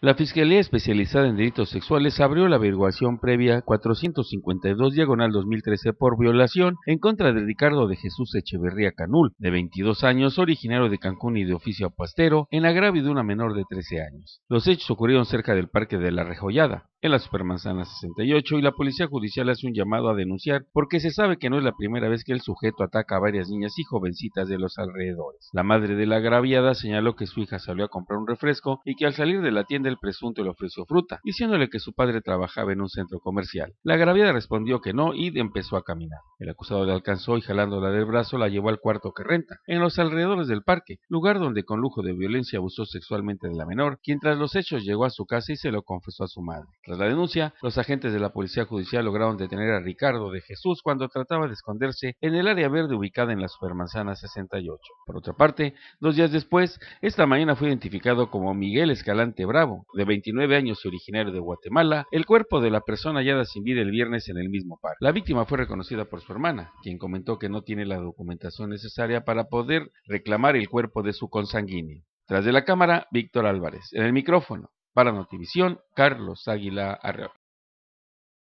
La Fiscalía Especializada en Delitos Sexuales abrió la averiguación previa 452 diagonal 2013 por violación en contra de Ricardo de Jesús Echeverría Canul, de 22 años, originario de Cancún y de oficio apastero, en agravio de una menor de 13 años. Los hechos ocurrieron cerca del Parque de la Rejollada en la Supermanzana 68 y la policía judicial hace un llamado a denunciar porque se sabe que no es la primera vez que el sujeto ataca a varias niñas y jovencitas de los alrededores. La madre de la agraviada señaló que su hija salió a comprar un refresco y que al salir de la tienda el presunto le ofreció fruta, diciéndole que su padre trabajaba en un centro comercial. La agraviada respondió que no y empezó a caminar. El acusado le alcanzó y jalándola del brazo la llevó al cuarto que renta, en los alrededores del parque, lugar donde con lujo de violencia abusó sexualmente de la menor, quien tras los hechos llegó a su casa y se lo confesó a su madre la denuncia, los agentes de la Policía Judicial lograron detener a Ricardo de Jesús cuando trataba de esconderse en el área verde ubicada en la Supermanzana 68. Por otra parte, dos días después, esta mañana fue identificado como Miguel Escalante Bravo, de 29 años y originario de Guatemala, el cuerpo de la persona hallada sin vida el viernes en el mismo parque. La víctima fue reconocida por su hermana, quien comentó que no tiene la documentación necesaria para poder reclamar el cuerpo de su consanguíneo. Tras de la cámara, Víctor Álvarez. En el micrófono, para Notivisión, Carlos Águila Arreola.